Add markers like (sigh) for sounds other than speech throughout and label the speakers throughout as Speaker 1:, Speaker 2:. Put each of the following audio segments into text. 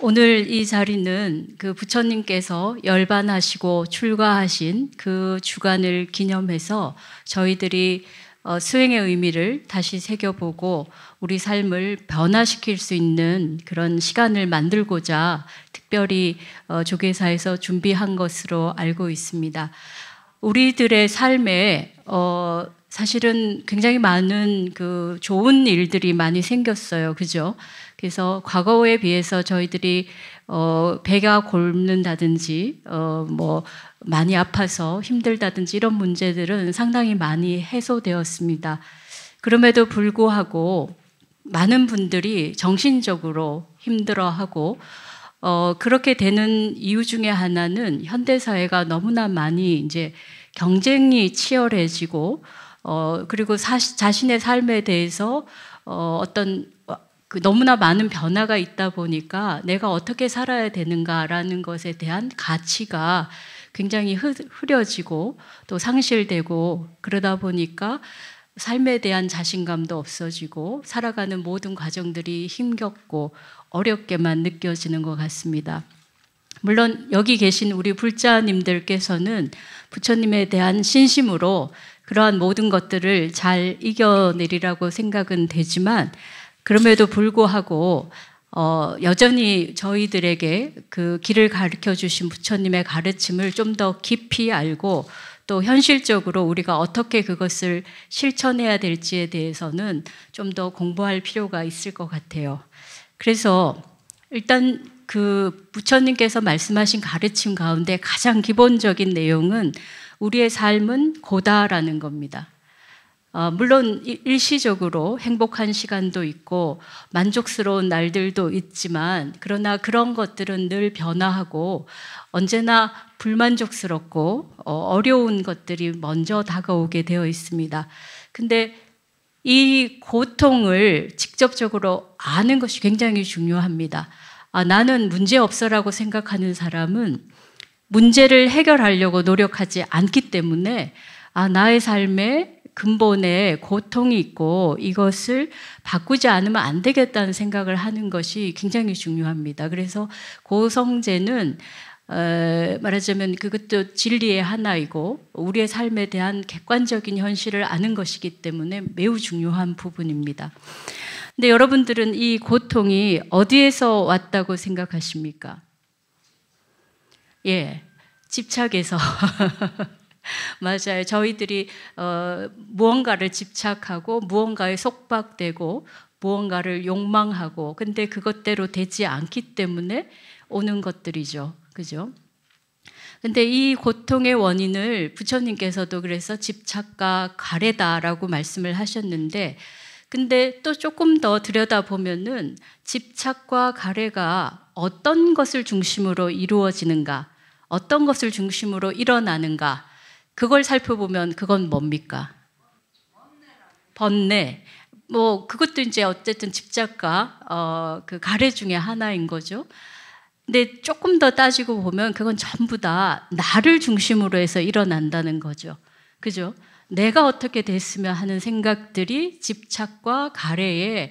Speaker 1: 오늘 이 자리는 그 부처님께서 열반하시고 출가하신 그 주간을 기념해서 저희들이 어, 수행의 의미를 다시 새겨보고 우리 삶을 변화시킬 수 있는 그런 시간을 만들고자 특별히 어, 조계사에서 준비한 것으로 알고 있습니다. 우리들의 삶에 어, 사실은 굉장히 많은 그 좋은 일들이 많이 생겼어요. 그죠? 그래서 과거에 비해서 저희들이 어, 배가 곪는다든지 어, 뭐 많이 아파서 힘들다든지 이런 문제들은 상당히 많이 해소되었습니다. 그럼에도 불구하고 많은 분들이 정신적으로 힘들어하고 어, 그렇게 되는 이유 중에 하나는 현대 사회가 너무나 많이 이제 경쟁이 치열해지고 어, 그리고 사, 자신의 삶에 대해서 어, 어떤 어, 그 너무나 많은 변화가 있다 보니까 내가 어떻게 살아야 되는가라는 것에 대한 가치가 굉장히 흐, 흐려지고 또 상실되고 그러다 보니까 삶에 대한 자신감도 없어지고 살아가는 모든 과정들이 힘겹고 어렵게만 느껴지는 것 같습니다. 물론 여기 계신 우리 불자님들께서는 부처님에 대한 신심으로 그러한 모든 것들을 잘 이겨내리라고 생각은 되지만 그럼에도 불구하고 어, 여전히 저희들에게 그 길을 가르쳐 주신 부처님의 가르침을 좀 더 깊이 알고 또 현실적으로 우리가 어떻게 그것을 실천해야 될지에 대해서는 좀 더 공부할 필요가 있을 것 같아요. 그래서 일단 그 부처님께서 말씀하신 가르침 가운데 가장 기본적인 내용은 우리의 삶은 고다라는 겁니다. 어, 물론 일시적으로 행복한 시간도 있고 만족스러운 날들도 있지만 그러나 그런 것들은 늘 변화하고 언제나 불만족스럽고 어, 어려운 것들이 먼저 다가오게 되어 있습니다. 근데 이 고통을 직접적으로 아는 것이 굉장히 중요합니다. 아, 나는 문제 없어라고 생각하는 사람은 문제를 해결하려고 노력하지 않기 때문에 아, 나의 삶에 근본에 고통이 있고 이것을 바꾸지 않으면 안 되겠다는 생각을 하는 것이 굉장히 중요합니다. 그래서 고성제는 어, 말하자면 그것도 진리의 하나이고 우리의 삶에 대한 객관적인 현실을 아는 것이기 때문에 매우 중요한 부분입니다. 근데 여러분들은 이 고통이 어디에서 왔다고 생각하십니까? 예, 집착에서. (laughs) 맞아요. 저희들이 어, 무언가를 집착하고 무언가에 속박되고 무언가를 욕망하고 근데 그것대로 되지 않기 때문에 오는 것들이죠. 그죠? 근데 이 고통의 원인을 부처님께서도 그래서 집착과 가래다라고 말씀을 하셨는데 근데 또 조금 더 들여다보면은 집착과 가래가 어떤 것을 중심으로 이루어지는가 어떤 것을 중심으로 일어나는가 그걸 살펴보면 그건 뭡니까? 번뇌. 뭐 그것도 이제 어쨌든 집착과 어, 그 가래 중에 하나인 거죠. 근데 조금 더 따지고 보면 그건 전부 다 나를 중심으로 해서 일어난다는 거죠. 그죠? 내가 어떻게 됐으면 하는 생각들이 집착과 가래의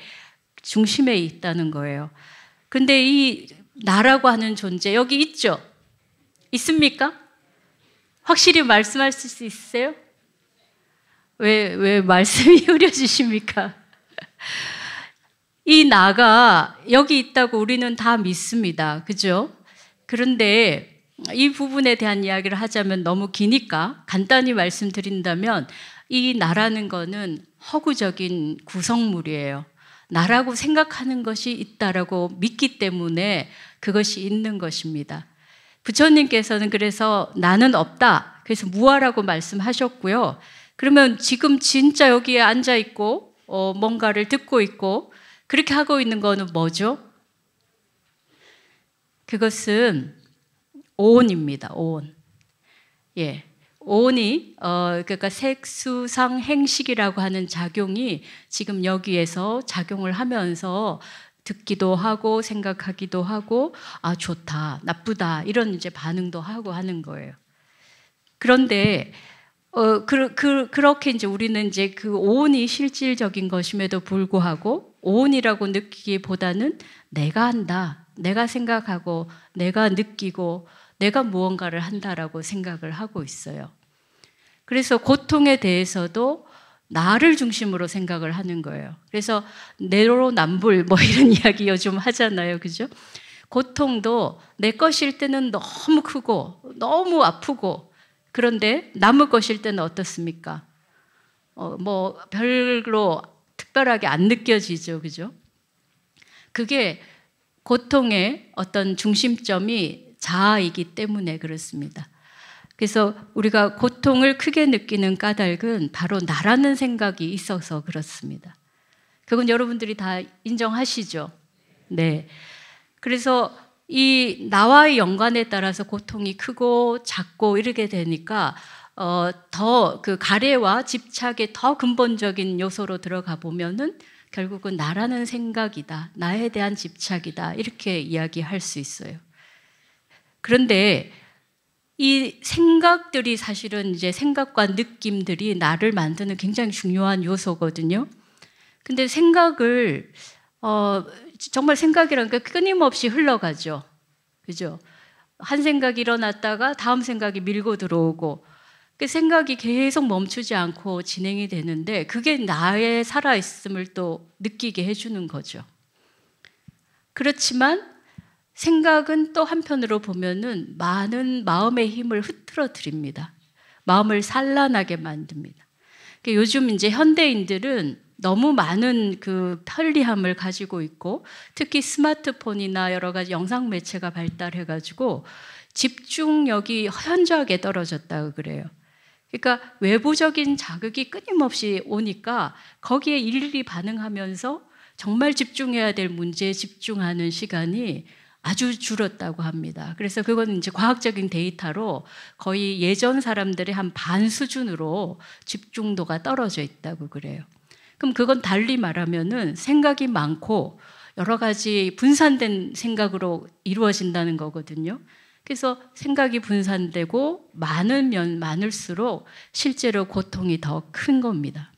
Speaker 1: 중심에 있다는 거예요. 근데 이 나라고 하는 존재 여기 있죠? 있습니까? 확실히 말씀하실 수있으요 왜, 왜 말씀이 (laughs) 흐려지십니까? 이 나가 여기 있다고 우리는 다 믿습니다. 그죠? 그런데 이 부분에 대한 이야기를 하자면 너무 기니까 간단히 말씀드린다면 이 나라는 거는 허구적인 구성물이에요. 나라고 생각하는 것이 있다라고 믿기 때문에 그것이 있는 것입니다. 부처님께서는 그래서 나는 없다. 그래서 무아라고 말씀하셨고요. 그러면 지금 진짜 여기에 앉아 있고 어, 뭔가를 듣고 있고 그렇게 하고 있는 거는 뭐죠? 그것은 온입니다온 예. 온이어 그러니까 색수상 행식이라고 하는 작용이 지금 여기에서 작용을 하면서 듣기도 하고 생각하기도 하고 아 좋다 나쁘다 이런 이제 반응도 하고 하는 거예요. 그런데 어, 그, 그, 그렇게 이제 우리는 이제 그 오온이 실질적인 것임에도 불구하고 오온이라고 느끼기보다는 내가 한다, 내가 생각하고, 내가 느끼고, 내가 무언가를 한다라고 생각을 하고 있어요. 그래서 고통에 대해서도 나를 중심으로 생각을 하는 거예요. 그래서 내로남불 뭐 (laughs) 이런 이야기 요즘 하잖아요. 그죠? 고통도 내 것일 때는 너무 크고 너무 아프고 그런데 나무 것일 때는 어떻습니까? 어, 뭐 별로 특별하게 안 느껴지죠, 그죠? 그게 고통의 어떤 중심점이 자아이기 때문에 그렇습니다. 그래서 우리가 고통을 크게 느끼는 까닭은 바로 나라는 생각이 있어서 그렇습니다. 그건 여러분들이 다 인정하시죠? 네. 그래서 이 나와의 연관에 따라서 고통이 크고 작고 이렇게 되니까 어, 더그 가래와 집착의 더 근본적인 요소로 들어가 보면은 결국은 나라는 생각이다. 나에 대한 집착이다. 이렇게 이야기할 수 있어요. 그런데 이 생각들이 사실은 이제 생각과 느낌들이 나를 만드는 굉장히 중요한 요소거든요. 근데 생각을 어, 정말 생각이란 게 끊임없이 흘러가죠. 그죠? 한 생각이 일어났다가 다음 생각이 밀고 들어오고 그 생각이 계속 멈추지 않고 진행이 되는데 그게 나의 살아있음을 또 느끼게 해주는 거죠. 그렇지만 생각은 또 한편으로 보면은 많은 마음의 힘을 흐트러뜨립니다. 마음을 산란하게 만듭니다. 그러니까 요즘 이제 현대인들은 너무 많은 그 편리함을 가지고 있고 특히 스마트폰이나 여러 가지 영상 매체가 발달해 가지고 집중력이 현저하게 떨어졌다고 그래요. 그러니까 외부적인 자극이 끊임없이 오니까 거기에 일일이 반응하면서 정말 집중해야 될 문제에 집중하는 시간이 아주 줄었다고 합니다. 그래서 그건 이제 과학적인 데이터로 거의 예전 사람들의 한 반 수준으로 집중도가 떨어져 있다고 그래요. 그럼 그건 달리 말하면은 생각이 많고 여러 가지 분산된 생각으로 이루어진다는 거거든요. 그래서 생각이 분산되고 많으면 많을수록 실제로 고통이 더 큰 겁니다.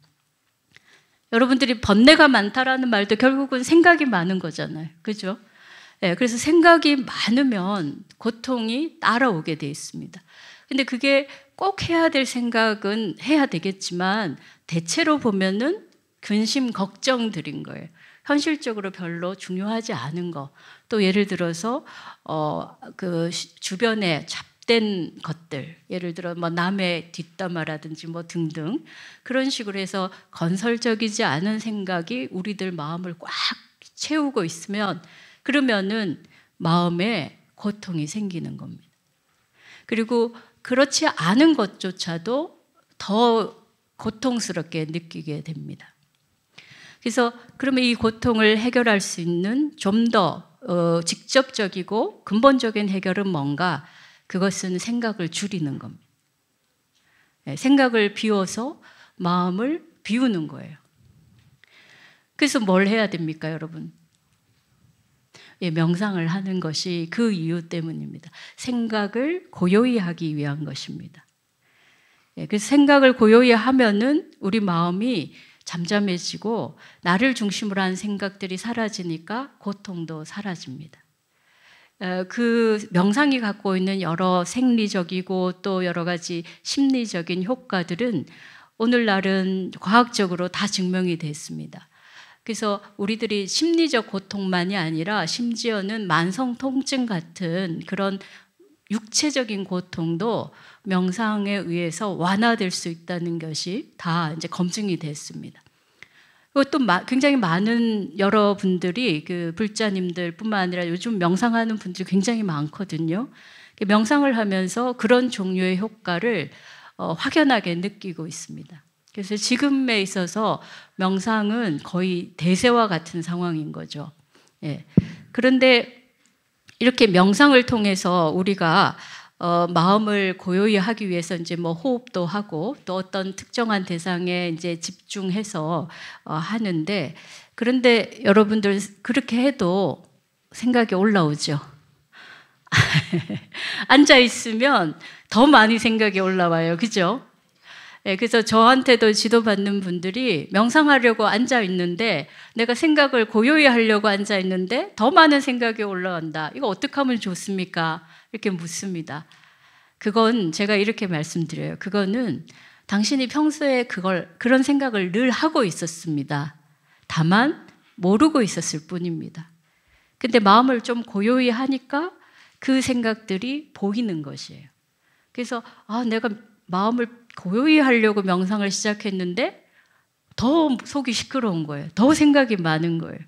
Speaker 1: 여러분들이 번뇌가 많다라는 말도 결국은 생각이 많은 거잖아요. 그죠? 네, 그래서 생각이 많으면 고통이 따라오게 돼 있습니다. 근데 그게 꼭 해야 될 생각은 해야 되겠지만 대체로 보면은 근심, 걱정 드린 거예요. 현실적으로 별로 중요하지 않은 거. 또 예를 들어서 어그 주변에 잡된 것들. 예를 들어 뭐 남의 뒷담화라든지 뭐 등등 그런 식으로 해서 건설적이지 않은 생각이 우리들 마음을 꽉 채우고 있으면 그러면은 마음에 고통이 생기는 겁니다. 그리고 그렇지 않은 것조차도 더 고통스럽게 느끼게 됩니다. 그래서 그러면 이 고통을 해결할 수 있는 좀더 어, 직접적이고 근본적인 해결은 뭔가 그것은 생각을 줄이는 겁니다. 네, 생각을 비워서 마음을 비우는 거예요. 그래서 뭘 해야 됩니까, 여러분? 예, 명상을 하는 것이 그 이유 때문입니다. 생각을 고요히 하기 위한 것입니다. 예, 그래서 생각을 고요히 하면은 우리 마음이 잠잠해지고 나를 중심으로 한 생각들이 사라지니까 고통도 사라집니다. 어, 그 명상이 갖고 있는 여러 생리적이고 또 여러 가지 심리적인 효과들은 오늘날은 과학적으로 다 증명이 됐습니다. 그래서 우리들이 심리적 고통만이 아니라 심지어는 만성 통증 같은 그런 육체적인 고통도 명상에 의해서 완화될 수 있다는 것이 다 이제 검증이 됐습니다. 또 굉장히 많은 여러분들이 그 불자님들뿐만 아니라 요즘 명상하는 분들이 굉장히 많거든요. 명상을 하면서 그런 종류의 효과를 어, 확연하게 느끼고 있습니다. 그래서 지금에 있어서 명상은 거의 대세와 같은 상황인 거죠. 예. 그런데 이렇게 명상을 통해서 우리가 어, 마음을 고요히 하기 위해서 이제 뭐 호흡도 하고 또 어떤 특정한 대상에 이제 집중해서 어, 하는데 그런데 여러분들 그렇게 해도 생각이 올라오죠. (laughs) 앉아 있으면 더 많이 생각이 올라와요. 그죠? 예, 그래서 저한테도 지도받는 분들이 명상하려고 앉아 있는데 내가 생각을 고요히 하려고 앉아 있는데 더 많은 생각이 올라온다. 이거 어떻게 하면 좋습니까? 이렇게 묻습니다. 그건 제가 이렇게 말씀드려요. 그거는 당신이 평소에 그걸 그런 생각을 늘 하고 있었습니다. 다만 모르고 있었을 뿐입니다. 근데 마음을 좀 고요히 하니까 그 생각들이 보이는 것이에요. 그래서 아 내가 마음을 고요히 하려고 명상을 시작했는데 더 속이 시끄러운 거예요. 더 생각이 많은 거예요.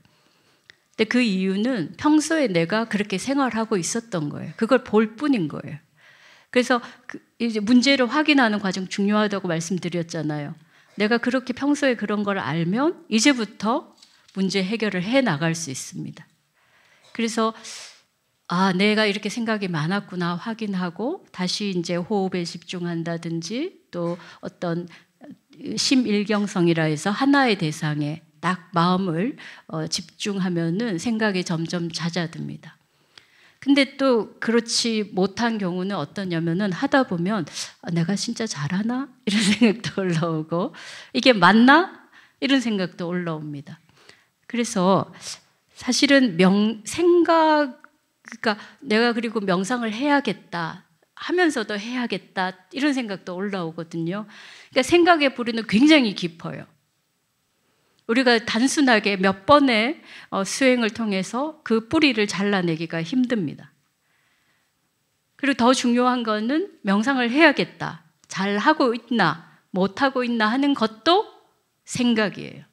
Speaker 1: 근데 그 이유는 평소에 내가 그렇게 생활하고 있었던 거예요. 그걸 볼 뿐인 거예요. 그래서 그 이제 문제를 확인하는 과정 중요하다고 말씀드렸잖아요. 내가 그렇게 평소에 그런 걸 알면 이제부터 문제 해결을 해 나갈 수 있습니다. 그래서 아, 내가 이렇게 생각이 많았구나 확인하고 다시 이제 호흡에 집중한다든지 또 어떤 심일경성이라 해서 하나의 대상에 딱 마음을 어, 집중하면은 생각이 점점 잦아듭니다. 근데 또 그렇지 못한 경우는 어떠냐면은 하다 보면 아, 내가 진짜 잘하나 이런 (laughs) 생각도 올라오고 이게 맞나 이런 생각도 올라옵니다. 그래서 사실은 명 생각 그러니까 내가 그리고 명상을 해야겠다 하면서도 해야겠다 이런 생각도 올라오거든요. 그러니까 생각의 부류는 굉장히 깊어요. 우리가 단순하게 몇 번의 어, 수행을 통해서 그 뿌리를 잘라내기가 힘듭니다. 그리고 더 중요한 것은 명상을 해야겠다. 잘 하고 있나, 못 하고 있나 하는 것도 생각이에요.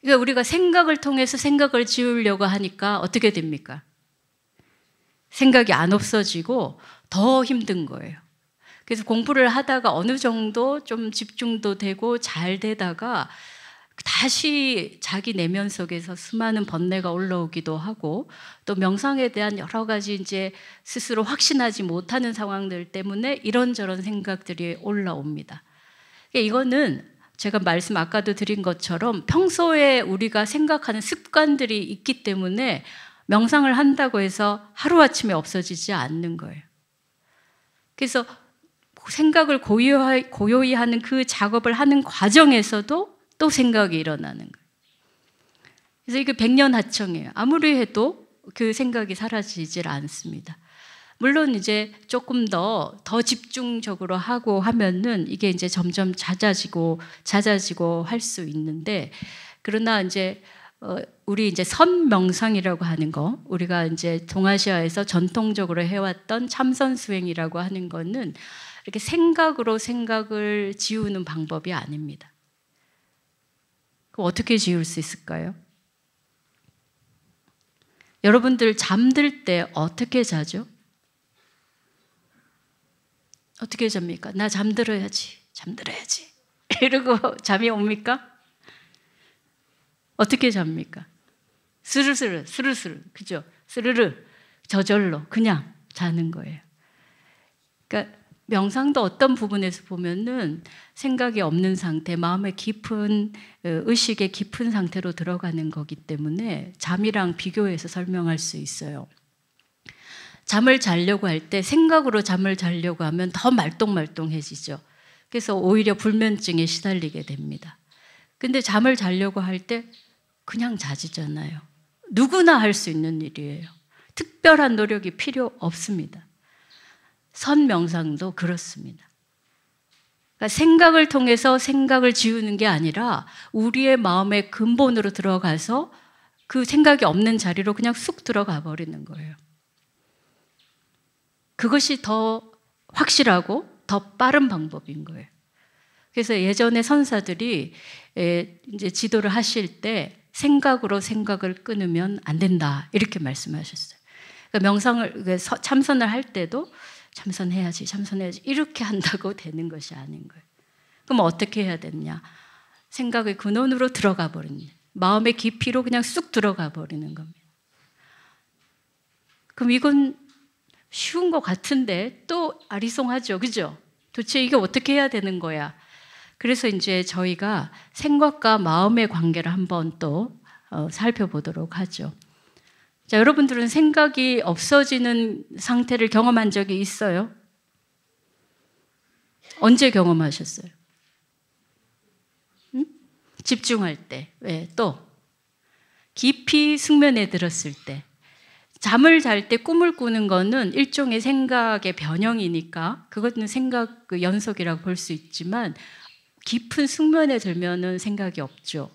Speaker 1: 그러니까 우리가 생각을 통해서 생각을 지우려고 하니까 어떻게 됩니까? 생각이 안 없어지고 더 힘든 거예요. 그래서 공부를 하다가 어느 정도 좀 집중도 되고 잘 되다가 다시 자기 내면 속에서 수많은 번뇌가 올라오기도 하고 또 명상에 대한 여러 가지 이제 스스로 확신하지 못하는 상황들 때문에 이런저런 생각들이 올라옵니다. 그러니까 이거는 제가 말씀 아까도 드린 것처럼 평소에 우리가 생각하는 습관들이 있기 때문에 명상을 한다고 해서 하루아침에 없어지지 않는 거예요. 그래서 생각을 고요히, 하는 그 작업을 하는 과정에서도 또 생각이 일어나는 거예요. 그래서 이게 백년 하청이에요. 아무리 해도 그 생각이 사라지질 않습니다. 물론 이제 조금 더, 더 집중적으로 하고 하면은 이게 이제 점점 잦아지고, 잦아지고 할 수 있는데, 그러나 이제, 어, 우리 이제 선명상이라고 하는 거, 우리가 이제 동아시아에서 전통적으로 해왔던 참선수행이라고 하는 거는 이렇게 생각으로 생각을 지우는 방법이 아닙니다. 그럼 어떻게 지울 수 있을까요? 여러분들 잠들 때 어떻게 자죠? 어떻게 잡니까? 나 잠들어야지, 잠들어야지. (laughs) 이러고 잠이 옵니까? 어떻게 잡니까? 스르스르, 스르스르, 그죠? 스르르, 저절로 그냥 자는 거예요. 그러니까 명상도 어떤 부분에서 보면은 생각이 없는 상태, 마음의 깊은 어, 의식의 깊은 상태로 들어가는 거기 때문에 잠이랑 비교해서 설명할 수 있어요. 잠을 자려고 할 때 생각으로 잠을 자려고 하면 더 말똥말똥해지죠. 그래서 오히려 불면증에 시달리게 됩니다. 근데 잠을 자려고 할 때 그냥 자지잖아요. 누구나 할 수 있는 일이에요. 특별한 노력이 필요 없습니다. 선명상도 그렇습니다. 그러니까 생각을 통해서 생각을 지우는 게 아니라 우리의 마음의 근본으로 들어가서 그 생각이 없는 자리로 그냥 쑥 들어가 버리는 거예요. 그것이 더 확실하고 더 빠른 방법인 거예요. 그래서 예전에 선사들이 이제 지도를 하실 때 생각으로 생각을 끊으면 안 된다 이렇게 말씀하셨어요. 그러니까 명상을 그 참선을 할 때도 참선해야지, 참선해야지. 이렇게 한다고 되는 것이 아닌 거예요. 그럼 어떻게 해야 되느냐? 생각의 근원으로 들어가 버리는, 마음의 깊이로 그냥 쑥 들어가 버리는 겁니다. 그럼 이건 쉬운 것 같은데 또 아리송하죠. 그죠? 도대체 이게 어떻게 해야 되는 거야? 그래서 이제 저희가 생각과 마음의 관계를 한번 또 어, 살펴보도록 하죠. 자, 여러분들은 생각이 없어지는 상태를 경험한 적이 있어요? 언제 경험하셨어요? 응? 집중할 때, 왜? 또 깊이 숙면에 들었을 때, 잠을 잘 때 꿈을 꾸는 거는 일종의 생각의 변형이니까 그것은 생각 그 연속이라고 볼 수 있지만 깊은 숙면에 들면은 생각이 없죠.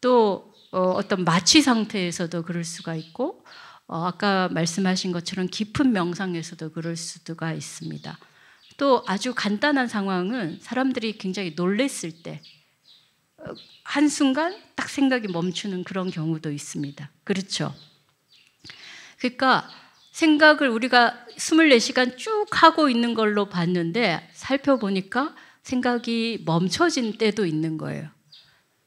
Speaker 1: 또 어, 떤 마취 상태에서도 그럴 수가 있고 어, 아까 말씀하신 것처럼 깊은 명상에서도 그럴 수가 있습니다. 또 아주 간단한 상황은 사람들이 굉장히 놀랬을 때 어, 한순간 딱 생각이 멈추는 그런 경우도 있습니다. 그렇죠? 그러니까 생각을 우리가 24시간 쭉 하고 있는 걸로 봤는데 살펴보니까 생각이 멈춰진 때도 있는 거예요.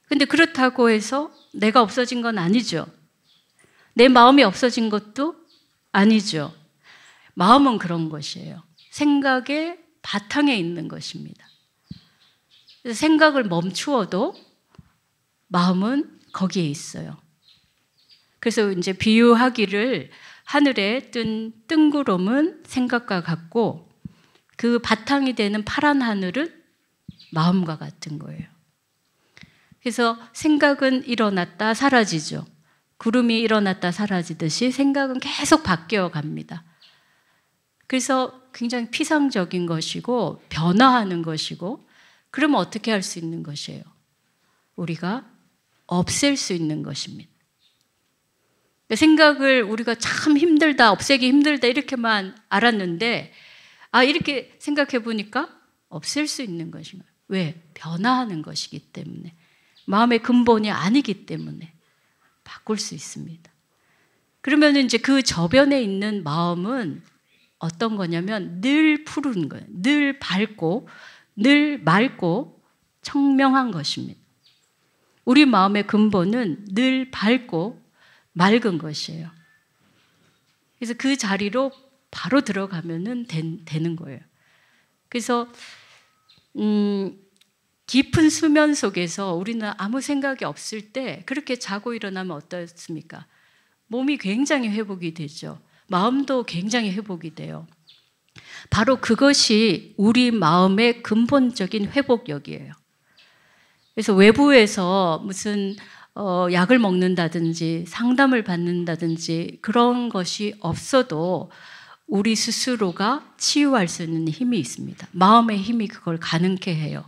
Speaker 1: 근데 그렇다고 해서 내가 없어진 건 아니죠. 내 마음이 없어진 것도 아니죠. 마음은 그런 것이에요. 생각의 바탕에 있는 것입니다. 생각을 멈추어도 마음은 거기에 있어요. 그래서 이제 비유하기를 하늘에 뜬 뜬구름은 생각과 같고 그 바탕이 되는 파란 하늘은 마음과 같은 거예요. 그래서 생각은 일어났다 사라지죠. 구름이 일어났다 사라지듯이 생각은 계속 바뀌어 갑니다. 그래서 굉장히 피상적인 것이고 변화하는 것이고 그러면 어떻게 할 수 있는 것이에요? 우리가 없앨 수 있는 것입니다. 생각을 우리가 참 힘들다, 없애기 힘들다 이렇게만 알았는데 아 이렇게 생각해 보니까 없앨 수 있는 것인가? 왜? 변화하는 것이기 때문에. 마음의 근본이 아니기 때문에 바꿀 수 있습니다. 그러면 이제 그 저변에 있는 마음은 어떤 거냐면 늘 푸른 거예요. 늘 밝고 늘 맑고 청명한 것입니다. 우리 마음의 근본은 늘 밝고 맑은 것이에요. 그래서 그 자리로 바로 들어가면 되는 거예요. 그래서 음, 깊은 수면 속에서 우리는 아무 생각이 없을 때 그렇게 자고 일어나면 어떻습니까? 몸이 굉장히 회복이 되죠. 마음도 굉장히 회복이 돼요. 바로 그것이 우리 마음의 근본적인 회복력이에요. 그래서 외부에서 무슨 어, 약을 먹는다든지 상담을 받는다든지 그런 것이 없어도 우리 스스로가 치유할 수 있는 힘이 있습니다. 마음의 힘이 그걸 가능케 해요.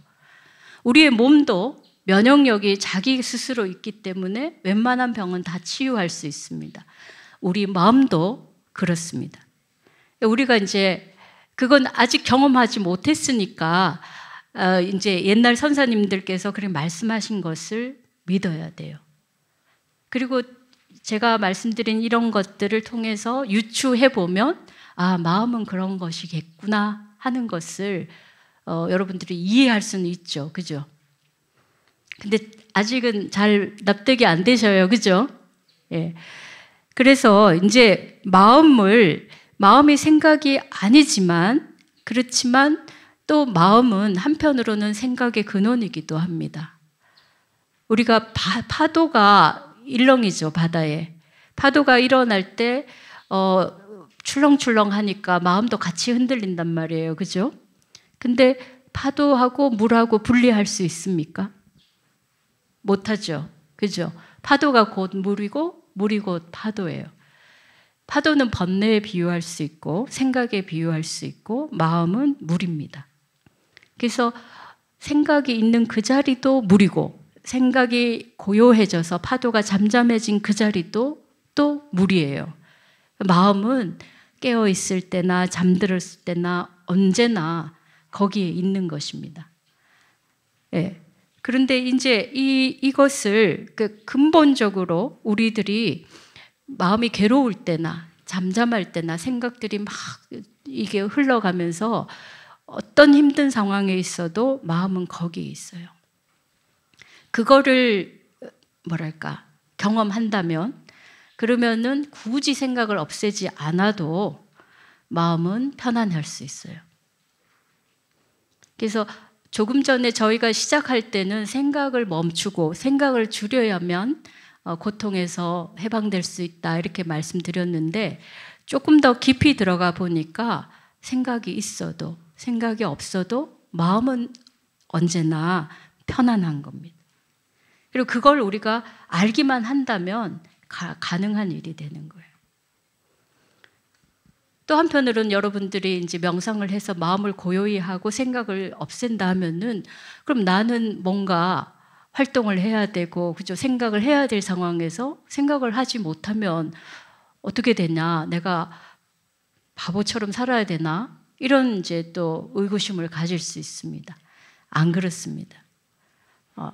Speaker 1: 우리의 몸도 면역력이 자기 스스로 있기 때문에 웬만한 병은 다 치유할 수 있습니다. 우리 마음도 그렇습니다. 우리가 이제 그건 아직 경험하지 못했으니까 어, 이제 옛날 선사님들께서 그렇게 말씀하신 것을 믿어야 돼요. 그리고 제가 말씀드린 이런 것들을 통해서 유추해 보면 아 마음은 그런 것이겠구나 하는 것을 어, 여러분들이 이해할 수는 있죠. 그죠? 근데 아직은 잘 납득이 안 되셔요. 그죠? 예. 그래서 이제 마음을, 마음이 생각이 아니지만, 그렇지만 또 마음은 한편으로는 생각의 근원이기도 합니다. 우리가 파, 도가 일렁이죠, 바다에. 파도가 일어날 때, 어, 출렁출렁 하니까 마음도 같이 흔들린단 말이에요. 그죠? 근데 파도하고 물하고 분리할 수 있습니까? 못하죠. 그죠? 파도가 곧 물이고, 물이 곧 파도예요. 파도는 번뇌에 비유할 수 있고, 생각에 비유할 수 있고, 마음은 물입니다. 그래서 생각이 있는 그 자리도 물이고, 생각이 고요해져서 파도가 잠잠해진 그 자리도 또 물이에요. 마음은 깨어 있을 때나 잠들었을 때나 언제나 거기에 있는 것입니다. 예. 그런데 이제 이, 이것을 그 근본적으로 우리들이 마음이 괴로울 때나 잠잠할 때나 생각들이 막 이게 흘러가면서 어떤 힘든 상황에 있어도 마음은 거기에 있어요. 그거를 뭐랄까 경험한다면 그러면은 굳이 생각을 없애지 않아도 마음은 편안할 수 있어요. 그래서 조금 전에 저희가 시작할 때는 생각을 멈추고 생각을 줄여야만 어, 고통에서 해방될 수 있다 이렇게 말씀드렸는데 조금 더 깊이 들어가 보니까 생각이 있어도 생각이 없어도 마음은 언제나 편안한 겁니다. 그리고 그걸 우리가 알기만 한다면 가, 능한 일이 되는 거예요. 또 한편으로는 여러분들이 이제 명상을 해서 마음을 고요히 하고 생각을 없앤다면은 그럼 나는 뭔가 활동을 해야 되고 그죠 생각을 해야 될 상황에서 생각을 하지 못하면 어떻게 되냐 내가 바보처럼 살아야 되나 이런 이제 또 의구심을 가질 수 있습니다. 안 그렇습니다. 어,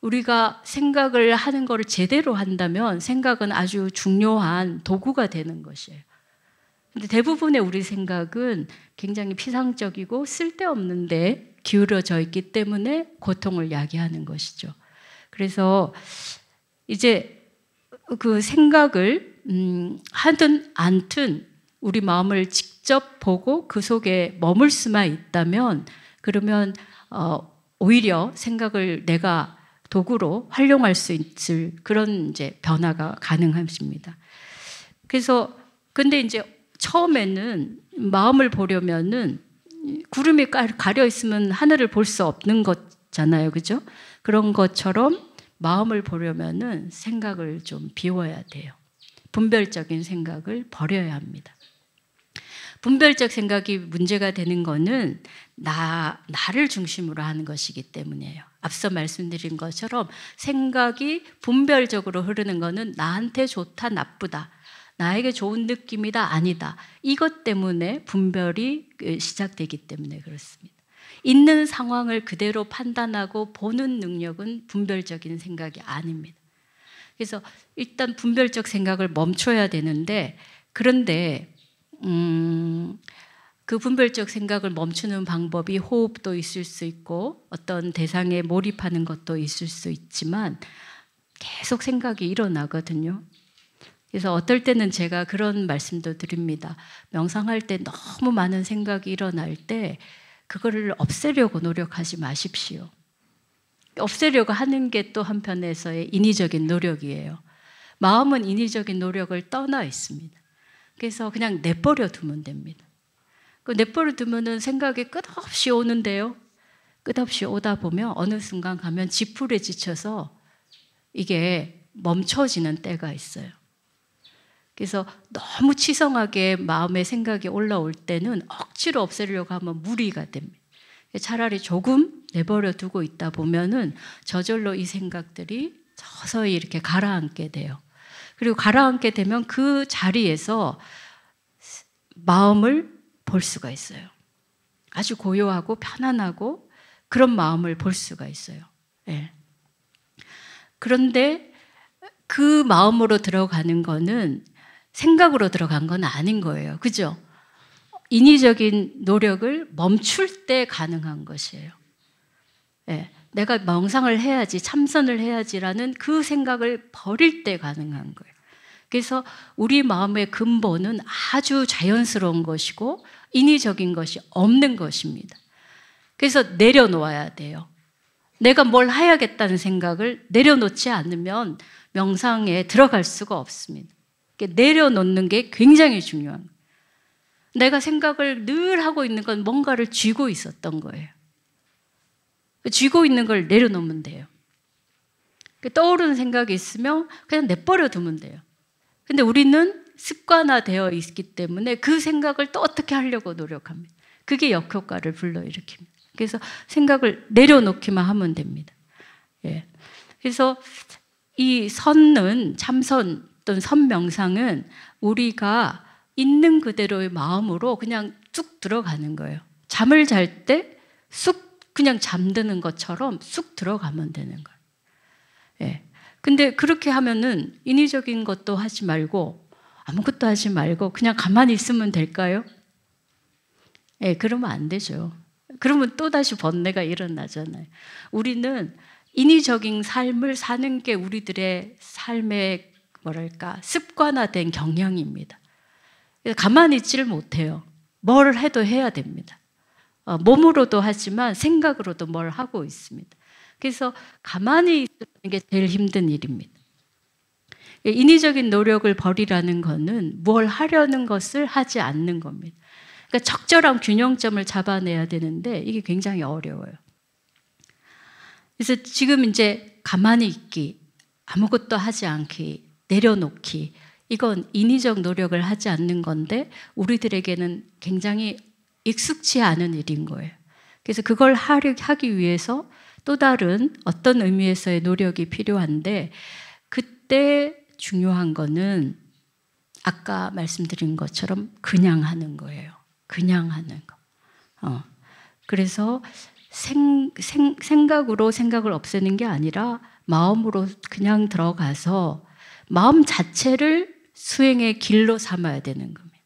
Speaker 1: 우리가 생각을 하는 것을 제대로 한다면 생각은 아주 중요한 도구가 되는 것이에요. 근데 대부분의 우리 생각은 굉장히 피상적이고 쓸데없는데 기울어져 있기 때문에 고통을 야기하는 것이죠. 그래서 이제 그 생각을 음, 하든 안든 우리 마음을 직접 보고 그 속에 머물 수만 있다면 그러면 어, 오히려 생각을 내가 도구로 활용할 수 있을 그런 이제 변화가 가능합니다. 그래서 근데 이제 처음에는 마음을 보려면은 구름이 가려 있으면 하늘을 볼 수 없는 거잖아요. 그죠? 그런 것처럼 마음을 보려면은 생각을 좀 비워야 돼요. 분별적인 생각을 버려야 합니다. 분별적 생각이 문제가 되는 거는 나, 나를 중심으로 하는 것이기 때문이에요. 앞서 말씀드린 것처럼 생각이 분별적으로 흐르는 거는 나한테 좋다, 나쁘다. 나에게 좋은 느낌이다 아니다. 이것 때문에 분별이 그, 시작되기 때문에 그렇습니다. 있는 상황을 그대로 판단하고 보는 능력은 분별적인 생각이 아닙니다. 그래서 일단 분별적 생각을 멈춰야 되는데 그런데 음, 그 분별적 생각을 멈추는 방법이 호흡도 있을 수 있고 어떤 대상에 몰입하는 것도 있을 수 있지만 계속 생각이 일어나거든요. 그래서 어떨 때는 제가 그런 말씀도 드립니다. 명상할 때 너무 많은 생각이 일어날 때 그거를 없애려고 노력하지 마십시오. 없애려고 하는 게 또 한편에서의 인위적인 노력이에요. 마음은 인위적인 노력을 떠나 있습니다. 그래서 그냥 내버려 두면 됩니다. 그 내버려 두면은 생각이 끝없이 오는데요. 끝없이 오다 보면 어느 순간 가면 지푸에 지쳐서 이게 멈춰지는 때가 있어요. 그래서 너무 치성하게 마음의 생각이 올라올 때는 억지로 없애려고 하면 무리가 됩니다. 차라리 조금 내버려 두고 있다 보면은 저절로 이 생각들이 서서히 이렇게 가라앉게 돼요. 그리고 가라앉게 되면 그 자리에서 마음을 볼 수가 있어요. 아주 고요하고 편안하고 그런 마음을 볼 수가 있어요. 네. 그런데 그 마음으로 들어가는 거는 생각으로 들어간 건 아닌 거예요. 그죠? 인위적인 노력을 멈출 때 가능한 것이에요. 예, 내가 명상을 해야지, 참선을 해야지라는 그 생각을 버릴 때 가능한 거예요. 그래서 우리 마음의 근본은 아주 자연스러운 것이고 인위적인 것이 없는 것입니다. 그래서 내려놓아야 돼요. 내가 뭘 해야겠다는 생각을 내려놓지 않으면 명상에 들어갈 수가 없습니다. 내려놓는 게 굉장히 중요한 내가 생각을 늘 하고 있는 건 뭔가를 쥐고 있었던 거예요. 그 쥐고 있는 걸 내려놓으면 돼요. 그 떠오르는 생각이 있으면 그냥 내버려 두면 돼요. 근데 우리는 습관화되어 있기 때문에 그 생각을 또 어떻게 하려고 노력합니다. 그게 역효과를 불러일으킵니다. 그래서 생각을 내려놓기만 하면 됩니다. 예. 그래서 이 선은 참선 어떤 선명상은 우리가 있는 그대로의 마음으로 그냥 쭉 들어가는 거예요. 잠을 잘 때 쑥 그냥 잠드는 것처럼 쑥 들어가면 되는 거예요. 예. 근데 그렇게 하면은 인위적인 것도 하지 말고 아무것도 하지 말고 그냥 가만히 있으면 될까요? 예, 그러면 안 되죠. 그러면 또다시 번뇌가 일어나잖아요. 우리는 인위적인 삶을 사는 게 우리들의 삶의 뭐랄까 습관화된 경향입니다. 가만히 있지를 못해요. 뭘 해도 해야 됩니다. 어, 몸으로도 하지만 생각으로도 뭘 하고 있습니다. 그래서 가만히 있는 게 제일 힘든 일입니다. 인위적인 노력을 버리라는 것은 뭘 하려는 것을 하지 않는 겁니다. 그러니까 적절한 균형점을 잡아내야 되는데 이게 굉장히 어려워요. 그래서 지금 이제 가만히 있기, 아무것도 하지 않기, 내려놓기. 이건 인위적 노력을 하지 않는 건데 우리들에게는 굉장히 익숙치 않은 일인 거예요. 그래서 그걸 하기 위해서 또 다른 어떤 의미에서의 노력이 필요한데 그때 중요한 거는 아까 말씀드린 것처럼 그냥 하는 거예요. 그냥 하는 거. 어. 그래서 생, 생, 생각으로 생각을 없애는 게 아니라 마음으로 그냥 들어가서 마음 자체를 수행의 길로 삼아야 되는 겁니다.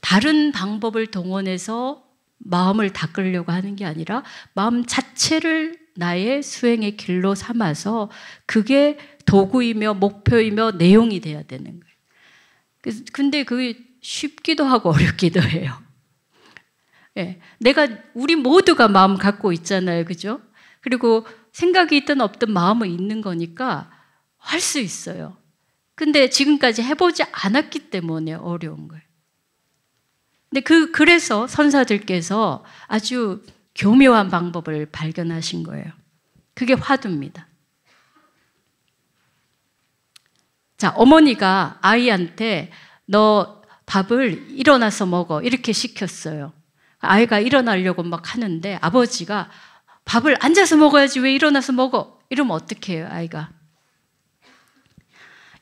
Speaker 1: 다른 방법을 동원해서 마음을 닦으려고 하는 게 아니라 마음 자체를 나의 수행의 길로 삼아서 그게 도구이며 목표이며 내용이 돼야 되는 거예요. 근데 그게 쉽기도 하고 어렵기도 해요. 예. 내가 우리 모두가 마음 갖고 있잖아요. 그죠? 그리고 생각이 있든 없든 마음은 있는 거니까 할수 있어요. 근데 지금까지 해보지 않았기 때문에 어려운 거예요. 근데 그, 그래서 선사들께서 아주 교묘한 방법을 발견하신 거예요. 그게 화두입니다. 자, 어머니가 아이한테 너 밥을 일어나서 먹어. 이렇게 시켰어요. 아이가 일어나려고 막 하는데 아버지가 밥을 앉아서 먹어야지 왜 일어나서 먹어? 이러면 어떻게 해요, 아이가?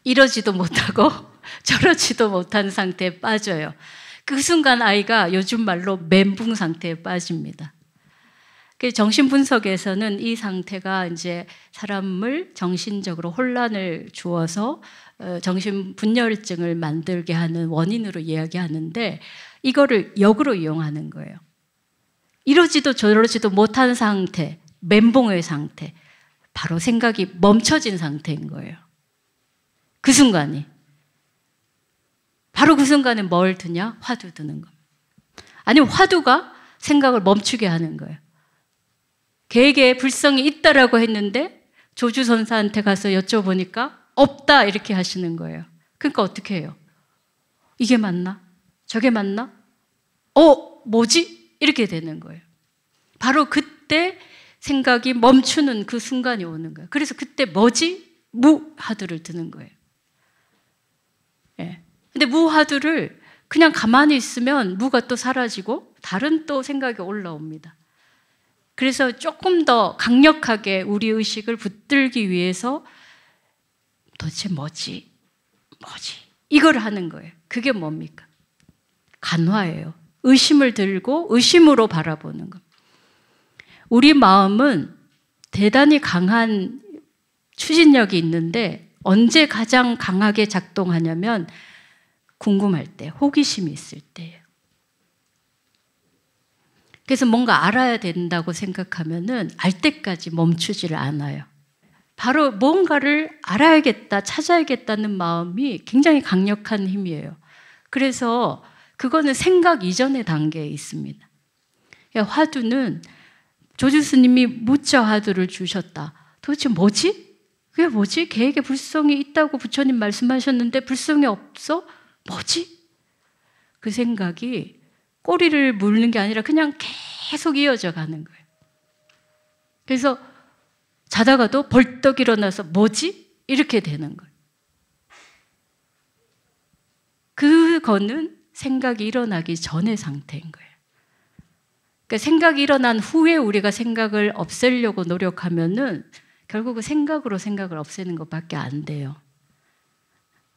Speaker 1: 이러지도 못하고 (laughs) 저러지도 못한 상태에 빠져요. 그 순간 아이가 요즘 말로 멘붕 상태에 빠집니다. 그 정신분석에서는 이 상태가 이제 사람을 정신적으로 혼란을 주어서 어, 정신분열증을 만들게 하는 원인으로 이야기하는데 이거를 역으로 이용하는 거예요. 이러지도 저러지도 못한 상태, 멘붕의 상태, 바로 생각이 멈춰진 상태인 거예요. 그 순간이. 바로 그 순간에 뭘 드냐? 화두 드는 겁 아니, 화두가 생각을 멈추게 하는 거예요. 계획에 불성이 있다라고 했는데 조주선사한테 가서 여쭤보니까 없다 이렇게 하시는 거예요. 그러니까 어떻게 해요? 이게 맞나? 저게 맞나? 어, 뭐지? 이렇게 되는 거예요. 바로 그때 생각이 멈추는 그 순간이 오는 거예요. 그래서 그때 뭐지? 무하두를 드는 거예요. 예. 근데 무화두를 그냥 가만히 있으면 무가 또 사라지고 다른 또 생각이 올라옵니다. 그래서 조금 더 강력하게 우리 의식을 붙들기 위해서 도대체 뭐지? 뭐지? 이걸 하는 거예요. 그게 뭡니까? 간화예요. 의심을 들고 의심으로 바라보는 것. 우리 마음은 대단히 강한 추진력이 있는데 언제 가장 강하게 작동하냐면 궁금할 때, 호기심이 있을 때예요. 그래서 뭔가 알아야 된다고 생각하면은 알 때까지 멈추지를 않아요. 바로 뭔가를 알아야겠다, 찾아야겠다는 마음이 굉장히 강력한 힘이에요. 그래서 그거는 생각 이전의 단계에 있습니다. 그러니까 화두는 조주스님이 무자 화두를 주셨다. 도대체 뭐지? 그게 뭐지? 계획에 불성이 있다고 부처님 말씀하셨는데 불성이 없어? 뭐지? 그 생각이 꼬리를 물는 게 아니라 그냥 계속 이어져 가는 거예요. 그래서 자다가도 벌떡 일어나서 뭐지? 이렇게 되는 거예요. 그거는 생각이 일어나기 전의 상태인 거예요. 그러니까 생각이 일어난 후에 우리가 생각을 없애려고 노력하면은 결국은 생각으로 생각을 없애는 것밖에 안 돼요.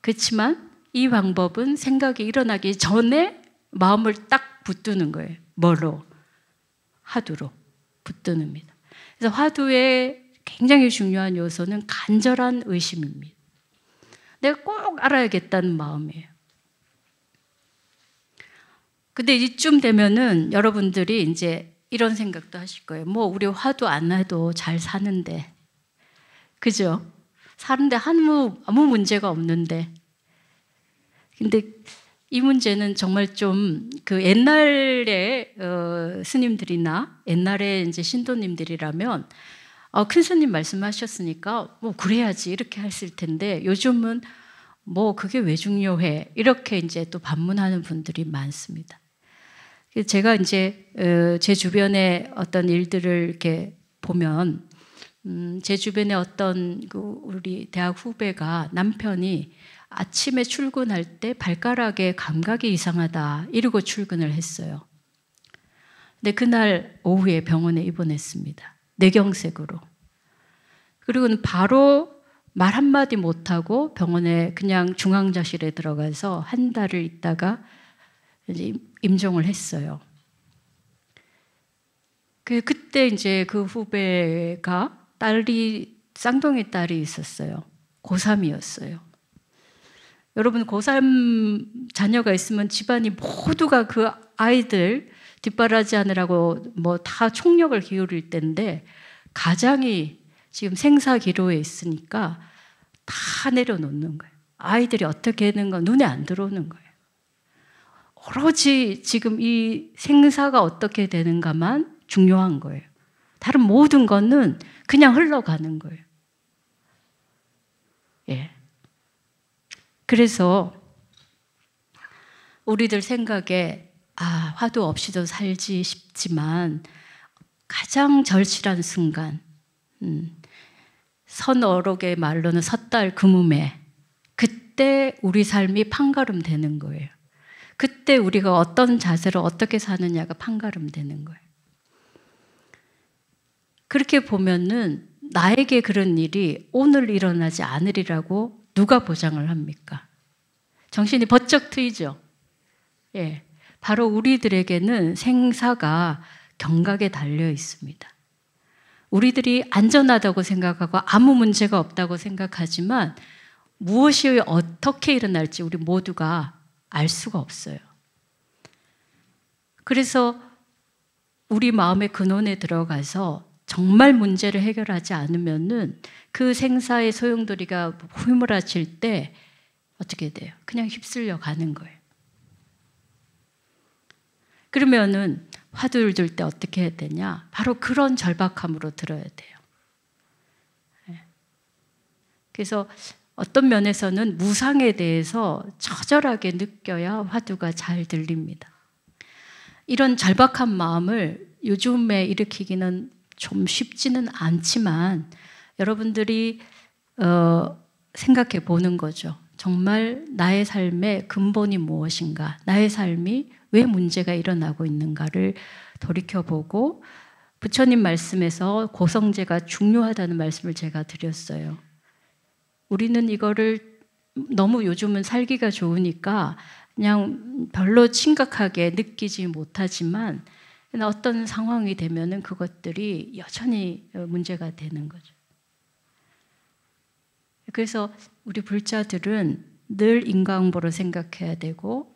Speaker 1: 그렇지만 이 방법은 생각이 일어나기 전에 마음을 딱 붙드는 거예요. 뭐로? 화두로 붙드는입니다. 그래서 화두의 굉장히 중요한 요소는 간절한 의심입니다. 내가 꼭 알아야겠다는 마음이에요. 근데 이쯤 되면은 여러분들이 이제 이런 생각도 하실 거예요. 뭐 우리 화두 안 해도 잘 사는데 그죠? 사는데 아무, 아무 문제가 없는데. 근데 이 문제는 정말 좀 그 옛날에 어, 스님들이나 옛날에 이제 신도님들이라면 어, 큰 스님 말씀하셨으니까 뭐 그래야지 이렇게 했을 텐데 요즘은 뭐 그게 왜 중요해 이렇게 이제 또 반문하는 분들이 많습니다. 제가 이제 어, 제 주변의 어떤 일들을 이렇게 보면 음, 제 주변에 어떤 그 우리 대학 후배가 남편이 아침에 출근할 때 발가락에 감각이 이상하다 이러고 출근을 했어요. 근데 그날 오후에 병원에 입원했습니다. 뇌경색으로. 그리고는 바로 말 한마디 못하고 병원에 그냥 중앙자실에 들어가서 한 달을 있다가 이제 임종을 했어요. 그, 그때 이제 그 후배가 딸이 쌍둥이 딸이 있었어요. 고3이었어요. 여러분 고3 자녀가 있으면 집안이 모두가 그 아이들 뒷바라지 하느라고 뭐 다 총력을 기울일 텐데 가장이 지금 생사 기로에 있으니까 다 내려놓는 거예요. 아이들이 어떻게 되는가 눈에 안 들어오는 거예요. 오로지 지금 이 생사가 어떻게 되는가만 중요한 거예요. 다른 모든 거는 그냥 흘러가는 거예요. 예. 그래서 우리들 생각에 아, 화도 없이도 살지 싶지만 가장 절실한 순간, 음, 선어록의 말로는 섣달 금음에 그때 우리 삶이 판가름 되는 거예요. 그때 우리가 어떤 자세로 어떻게 사느냐가 판가름 되는 거예요. 그렇게 보면은 나에게 그런 일이 오늘 일어나지 않으리라고 누가 보장을 합니까? 정신이 번쩍 트이죠. 예. 바로 우리들에게는 생사가 경각에 달려 있습니다. 우리들이 안전하다고 생각하고 아무 문제가 없다고 생각하지만 무엇이 어떻게 일어날지 우리 모두가 알 수가 없어요. 그래서 우리 마음의 근원에 들어가서 정말 문제를 해결하지 않으면은 그 생사의 소용돌이가 휘몰아칠 때 어떻게 돼요? 그냥 휩쓸려 가는 거예요. 그러면은 화두를 들 때 어떻게 해야 되냐? 바로 그런 절박함으로 들어야 돼요. 예. 그래서 어떤 면에서는 무상에 대해서 처절하게 느껴야 화두가 잘 들립니다. 이런 절박한 마음을 요즘에 일으키기는 좀 쉽지는 않지만 여러분들이 어, 생각해 보는 거죠. 정말 나의 삶의 근본이 무엇인가, 나의 삶이 왜 문제가 일어나고 있는가를 돌이켜보고 부처님 말씀에서 고성제가 중요하다는 말씀을 제가 드렸어요. 우리는 이거를 너무 요즘은 살기가 좋으니까 그냥 별로 심각하게 느끼지 못하지만 그러니까 어떤 상황이 되면은 그것들이 여전히 문제가 되는 거죠. 그래서 우리 불자들은 늘인간응보를 생각해야 되고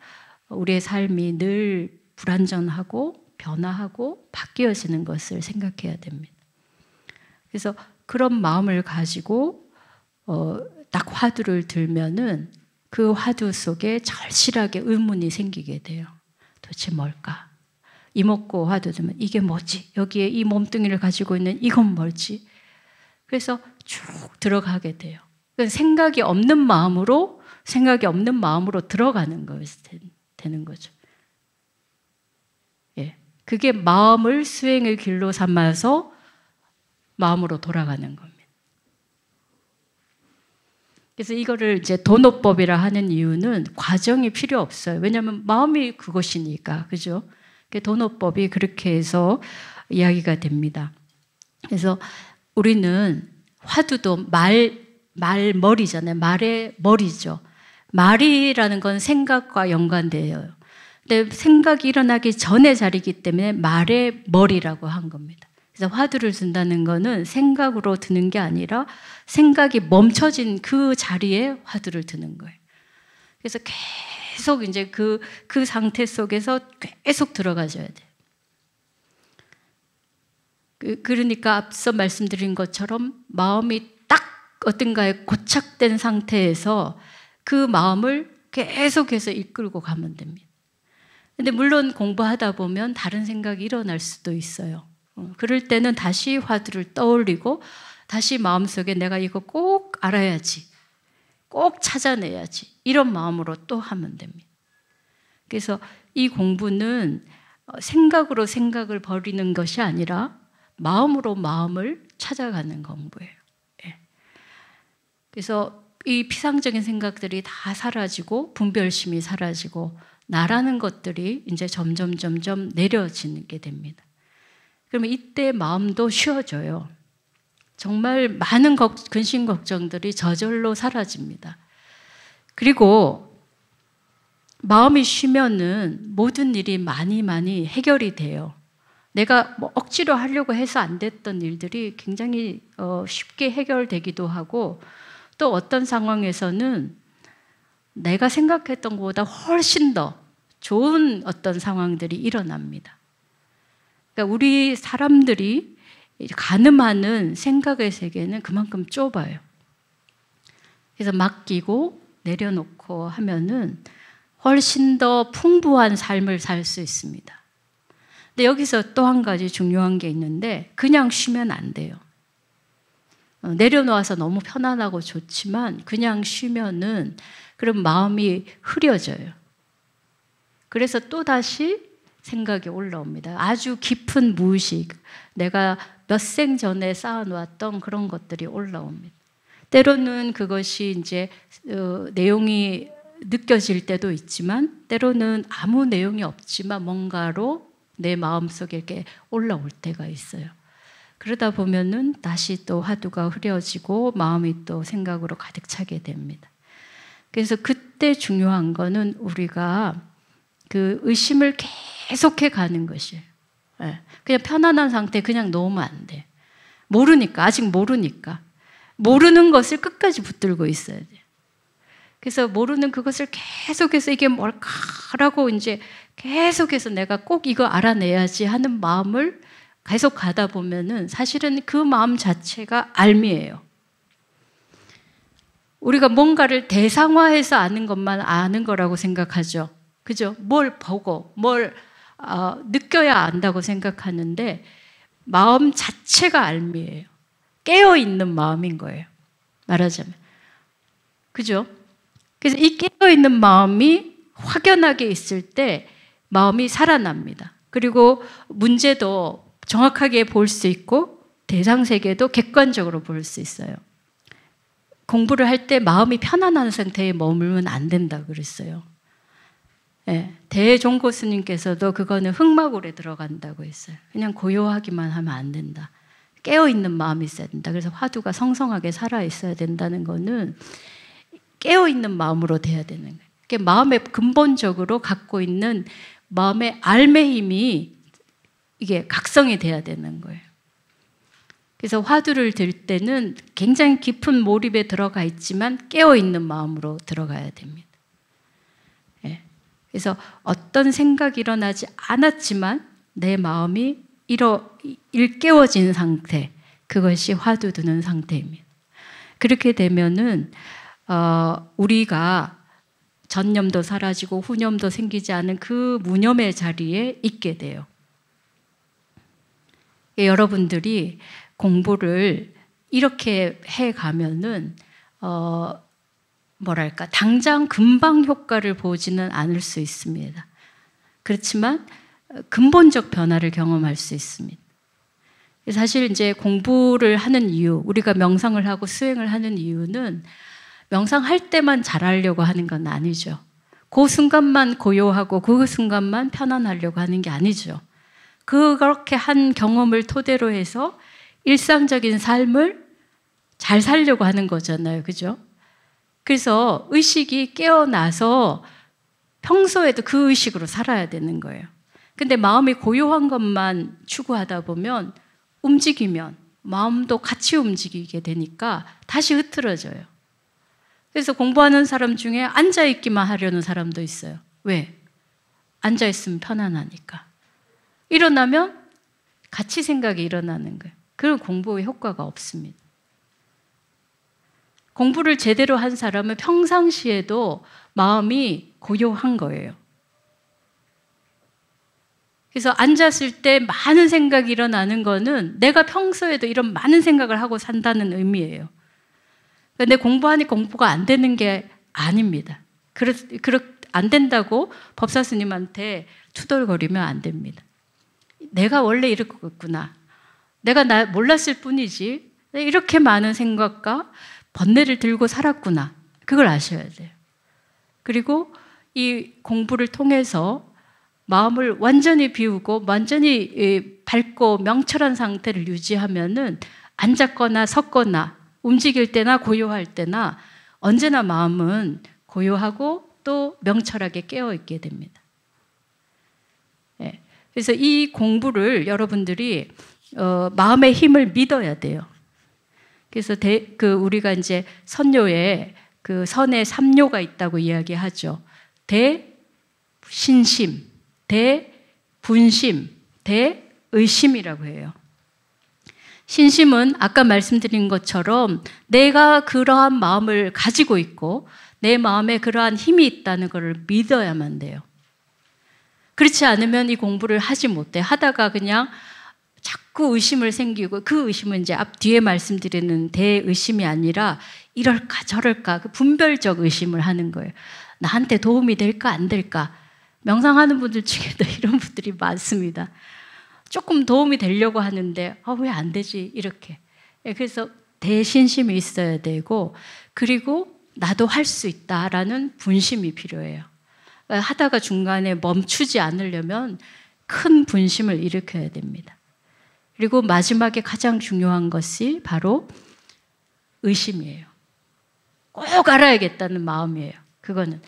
Speaker 1: 우리의 삶이 늘 불완전하고 변화하고 바뀌어지는 것을 생각해야 됩니다. 그래서 그런 마음을 가지고 어, 딱 화두를 들면은 그 화두 속에 절실하게 의문이 생기게 돼요. 도대체 뭘까? 이목고와 두드면 이게 뭐지? 여기에 이 몸뚱이를 가지고 있는 이건 뭘지? 그래서 쭉 들어가게 돼요. 생각이 없는 마음으로 생각이 없는 마음으로 들어가는 거예요. 되는 거죠. 예, 그게 마음을 수행의 길로 삼아서 마음으로 돌아가는 겁니다. 그래서 이거를 이제 도노법이라 하는 이유는 과정이 필요 없어요. 왜냐하면 마음이 그것이니까, 그죠? 그 도노법이 그렇게 해서 이야기가 됩니다. 그래서 우리는 화두도 말, 말 머리잖아요. 말의 머리죠. 말이라는 건 생각과 연관되어요 근데 생각이 일어나기 전에 자리이기 때문에 말의 머리라고 한 겁니다. 그래서 화두를 둔다는 거는 생각으로 드는 게 아니라 생각이 멈춰진 그 자리에 화두를 드는 거예요. 그래서 계속 계속 이제 그, 그 상태 속에서 계속 들어가셔야 돼요. 그, 그러니까 앞서 말씀드린 것처럼 마음이 딱 어딘가에 고착된 상태에서 그 마음을 계속해서 이끌고 가면 됩니다. 근데 물론 공부하다 보면 다른 생각이 일어날 수도 있어요. 어, 그럴 때는 다시 화두를 떠올리고 다시 마음속에 내가 이거 꼭 알아야지. 꼭 찾아내야지. 이런 마음으로 또 하면 됩니다. 그래서 이 공부는 어, 생각으로 생각을 버리는 것이 아니라 마음으로 마음을 찾아가는 공부예요. 예. 그래서 이 피상적인 생각들이 다 사라지고 분별심이 사라지고 나라는 것들이 이제 점점 점점 내려지게 됩니다. 그러면 이때 마음도 쉬어져요. 정말 많은 근심 걱정들이 저절로 사라집니다. 그리고 마음이 쉬면은 모든 일이 많이 많이 해결이 돼요. 내가 뭐 억지로 하려고 해서 안 됐던 일들이 굉장히 어 쉽게 해결되기도 하고 또 어떤 상황에서는 내가 생각했던 것보다 훨씬 더 좋은 어떤 상황들이 일어납니다. 그러니까 우리 사람들이 가늠하는 생각의 세계는 그만큼 좁아요. 그래서 맡기고 내려놓고 하면은 훨씬 더 풍부한 삶을 살 수 있습니다. 근데 여기서 또 한 가지 중요한 게 있는데 그냥 쉬면 안 돼요. 어, 내려놓아서 너무 편안하고 좋지만 그냥 쉬면은 그럼 마음이 흐려져요. 그래서 또 다시 생각이 올라옵니다. 아주 깊은 무의식, 내가 몇생 전에 쌓아놓았던 그런 것들이 올라옵니다. 때로는 그것이 이제 어, 내용이 느껴질 때도 있지만 때로는 아무 내용이 없지만 뭔가로 내 마음속에 이렇게 올라올 때가 있어요. 그러다 보면은 다시 또 화두가 흐려지고 마음이 또 생각으로 가득 차게 됩니다. 그래서 그때 중요한 거는 우리가 그 의심을 계속해 가는 것이에요. 예. 그냥 편안한 상태 그냥 놓으면 안 돼. 모르니까, 아직 모르니까. 모르는 것을 끝까지 붙들고 있어야 돼. 그래서 모르는 그것을 계속해서 이게 뭘까라고 이제 계속해서 내가 꼭 이거 알아내야지 하는 마음을 계속 가다 보면은 사실은 그 마음 자체가 알미예요. 우리가 뭔가를 대상화해서 아는 것만 아는 거라고 생각하죠. 그죠? 뭘 보고, 뭘 어, 느껴야 안다고 생각하는데 마음 자체가 알미예요. 깨어 있는 마음인 거예요. 말하자면 그죠? 그래서 이 깨어 있는 마음이 확연하게 있을 때 마음이 살아납니다. 그리고 문제도 정확하게 볼 수 있고 대상 세계도 객관적으로 볼 수 있어요. 공부를 할 때 마음이 편안한 상태에 머물면 안 된다 그랬어요. 예, 대종고 스님께서도 그거는 흑마골에 들어간다고 했어요. 그냥 고요하기만 하면 안 된다. 깨어있는 마음이 있어야 된다. 그래서 화두가 성성하게 살아있어야 된다는 거는 깨어있는 마음으로 돼야 되는 거예요. 그게 마음의 근본적으로 갖고 있는 마음의 알매 힘이 이게 각성이 돼야 되는 거예요. 그래서 화두를 들 때는 굉장히 깊은 몰입에 들어가 있지만 깨어있는 마음으로 들어가야 됩니다. 그래서 어떤 생각이 일어나지 않았지만 내 마음이 일어, 일깨워진 상태, 그것이 화두 드는 상태입니다. 그렇게 되면은, 어, 우리가 전념도 사라지고 후념도 생기지 않은 그 무념의 자리에 있게 돼요. 예, 여러분들이 공부를 이렇게 해 가면은, 어, 뭐랄까, 당장 금방 효과를 보지는 않을 수 있습니다. 그렇지만 근본적 변화를 경험할 수 있습니다. 사실 이제 공부를 하는 이유, 우리가 명상을 하고 수행을 하는 이유는 명상할 때만 잘하려고 하는 건 아니죠. 그 순간만 고요하고 그 순간만 편안하려고 하는 게 아니죠. 그렇게 한 경험을 토대로 해서 일상적인 삶을 잘 살려고 하는 거잖아요. 그죠? 그래서 의식이 깨어나서 평소에도 그 의식으로 살아야 되는 거예요. 근데 마음이 고요한 것만 추구하다 보면 움직이면 마음도 같이 움직이게 되니까 다시 흐트러져요. 그래서 공부하는 사람 중에 앉아있기만 하려는 사람도 있어요. 왜? 앉아있으면 편안하니까. 일어나면 같이 생각이 일어나는 거예요. 그런 공부의 효과가 없습니다. 공부를 제대로 한 사람은 평상시에도 마음이 고요한 거예요. 그래서 앉았을 때 많은 생각이 일어나는 거는 내가 평소에도 이런 많은 생각을 하고 산다는 의미예요. 근데 공부하니 공부가 안 되는 게 아닙니다. 그렇, 그렇, 안 된다고 법사 스님한테 투덜거리면 안 됩니다. 내가 원래 이럴 것 같구나. 내가 몰랐을 뿐이지. 이렇게 많은 생각과 번뇌를 들고 살았구나. 그걸 아셔야 돼요. 그리고 이 공부를 통해서 마음을 완전히 비우고 완전히 밝고 명철한 상태를 유지하면은 앉았거나 섰거나 움직일 때나 고요할 때나 언제나 마음은 고요하고 또 명철하게 깨어 있게 됩니다. 예. 그래서 이 공부를 여러분들이 어, 마음의 힘을 믿어야 돼요. 그래서 대, 그 우리가 이제 선녀의그 선의 삼요가 있다고 이야기하죠. 대 신심, 대 분심, 대 의심이라고 해요. 신심은 아까 말씀드린 것처럼 내가 그러한 마음을 가지고 있고 내 마음에 그러한 힘이 있다는 것을 믿어야만 돼요. 그렇지 않으면 이 공부를 하지 못해. 하다가 그냥 자꾸 의심을 생기고 그 의심은 이제 앞 뒤에 말씀드리는 대의심이 아니라 이럴까 저럴까 그 분별적 의심을 하는 거예요. 나한테 도움이 될까 안 될까 명상하는 분들 중에도 (laughs) 이런 분들이 많습니다. 조금 도움이 되려고 하는데 아, 왜안 되지 이렇게 예, 그래서 대신심이 있어야 되고 그리고 나도 할 수 있다라는 분심이 필요해요. 예, 하다가 중간에 멈추지 않으려면 큰 분심을 일으켜야 됩니다. 그리고 마지막에 가장 중요한 것이 바로 의심이에요. 꼭 알아야겠다는 마음이에요. 그거는.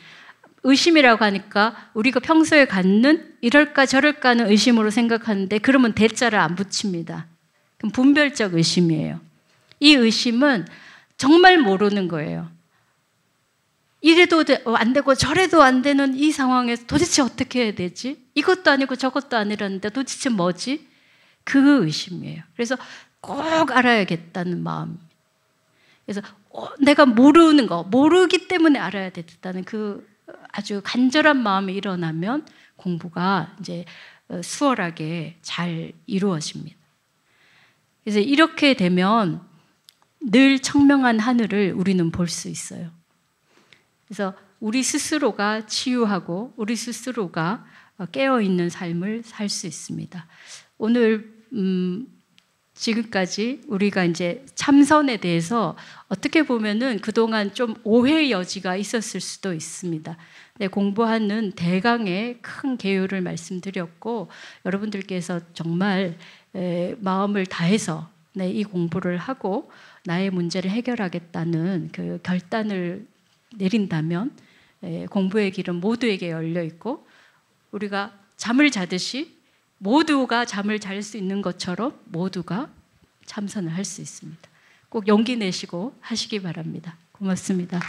Speaker 1: 의심이라고 하니까 우리가 평소에 갖는 이럴까 저럴까 하는 의심으로 생각하는데 그러면 대자를 안 붙입니다. 그럼 분별적 의심이에요. 이 의심은 정말 모르는 거예요. 이래도 어, 안 되고 저래도 안 되는 이 상황에서 도대체 어떻게 해야 되지? 이것도 아니고 저것도 아니라는데 도대체 뭐지? 그 의심이에요. 그래서 꼭 알아야겠다는 마음. 그래서 어, 내가 모르는 거, 모르기 때문에 알아야 됐다는 그 아주 간절한 마음이 일어나면 공부가 이제 어, 수월하게 잘 이루어집니다. 그래서 이렇게 되면 늘 청명한 하늘을 우리는 볼 수 있어요. 그래서 우리 스스로가 치유하고 우리 스스로가 어, 깨어 있는 삶을 살 수 있습니다. 오늘 음, 지금까지 우리가 이제 참선에 대해서 어떻게 보면은 그동안 좀 오해의 여지가 있었을 수도 있습니다. 네, 공부하는 대강의 큰 개요를 말씀드렸고 여러분들께서 정말 에, 마음을 다해서 네, 이 공부를 하고 나의 문제를 해결하겠다는 그 결단을 내린다면 에, 공부의 길은 모두에게 열려 있고 우리가 잠을 자듯이 모두가 잠을 잘 수 있는 것처럼 모두가 참선을 할 수 있습니다. 꼭 용기 내시고 하시기 바랍니다. 고맙습니다.